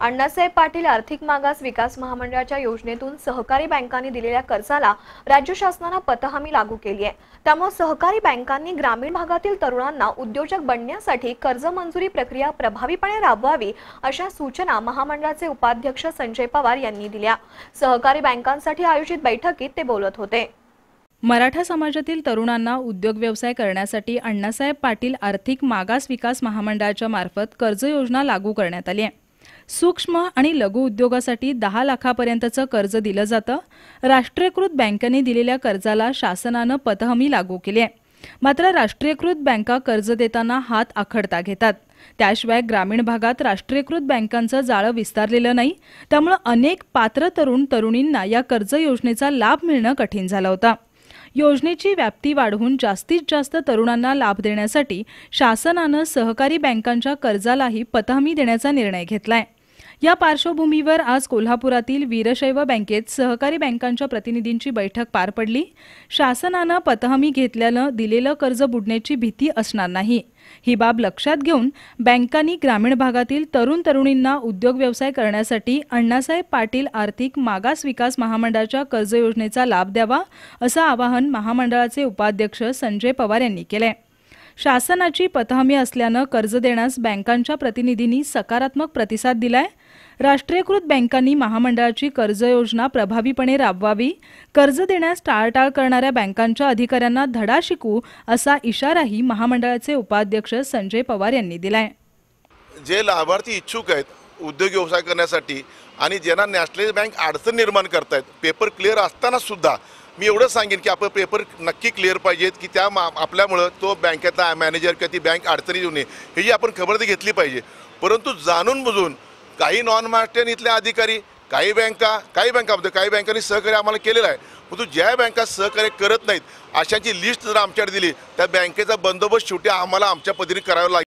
अण्णासाहेब पाटील आर्थिक मागास विकास महामंडळाच्या योजनेतून सहकारी बँकांनी दिलेल्या कर्जाला राज्य शासनानं पतहमी लागू केली आहे त्यामुळे सहकारी बँकांनी ग्रामीण भागातील तरुणांना उद्योजक बनण्यासाठी कर्ज मंजुरी प्रक्रिया प्रभावीपणे राबवावी अशा सूचना महामंडळाचे उपाध्यक्ष संजय पवार यांनी दिल्या सहकारी बँकांसाठी आयोजित बैठकीत ते बोलत होते मराठा समाजातील तरुणांना उद्योग व्यवसाय करण्यासाठी अण्णासाहेब पाटील आर्थिक मागास विकास महामंडळाच्या मार्फत कर्ज योजना लागू करण्यात आली आहे सूक्ष्म आणि लघु उद्योगासाठी दहा लाखापर्यंतचं कर्ज दिलं जातं राष्ट्रीयकृत बँकांनी दिलेल्या कर्जाला शासनानं पतहमी लागू केली आहे मात्र राष्ट्रीयकृत बँका कर्ज देताना हात आखडता घेतात त्याशिवाय ग्रामीण भागात राष्ट्रीयकृत बँकांचं जाळं विस्तारलेलं नाही त्यामुळं अनेक पात्र तरुण तरुणींना या कर्ज योजनेचा लाभ मिळणं कठीण झालं होता योजनेची व्याप्ती वाढवून जास्तीत जास्त तरुणांना लाभ देण्यासाठी शासनानं सहकारी बँकांच्या कर्जालाही पतहमी देण्याचा निर्णय घेतला आहे या पार्श्वभूमीवर आज कोल्हापुरातील वीरशैव बँकेत सहकारी बँकांच्या प्रतिनिधींची बैठक पार पडली शासनानं पतहमी घेतल्यानं दिलेलं कर्ज बुडण्याची भीती असणार नाही ही बाब लक्षात घेऊन बँकांनी ग्रामीण भागातील तरुण तरुणींना उद्योग व्यवसाय करण्यासाठी अण्णासाहेब पाटील आर्थिक मागास विकास महामंडळाच्या कर्ज योजनेचा लाभ द्यावा असं आवाहन महामंडळाचे उपाध्यक्ष संजय पवार यांनी केलं शासनाची पथहमी असल्यानं कर्ज देण्यास बँकांच्या प्रतिनिधींनी सकारात्मक प्रतिसाद दिलाय राष्ट्रीयकृत बँकांनी महामंडळाची कर्ज योजना प्रभावीपणे राबवावी कर्ज देण्यास टाळटाळ करणाऱ्या बँकांच्या अधिकाऱ्यांना धडा शिकू असा इशाराही महामंडळाचे उपाध्यक्ष संजय पवार यांनी दिलाय जे लाभार्थी इच्छुक आहेत उद्योग व्यवसाय करण्यासाठी आणि ज्यांना नॅशनलाइज बँक अडचण निर्माण करतायत पेपर क्लिअर असताना सुद्धा मी एवढं सांगेन की आपण पेपर नक्की क्लिअर पाहिजेत की त्या मा आपल्यामुळं तो बँकेतला मॅनेजर किंवा ती बँक अडचणी येऊ नये जी आपण खबरदारी घेतली पाहिजे परंतु जाणून बुजून काही नॉन मार्टन इथले अधिकारी काही बँका काही बँकामध्ये काही बँकांनी सहकार्य आम्हाला केलेलं आहे परंतु ज्या बँका सहकार्य करत नाहीत अशाची लिस्ट जर आमच्याकडे दिली त्या बँकेचा बंदोबस्त शेवटी आम्हाला आमच्या पद्धतीने करावं लागेल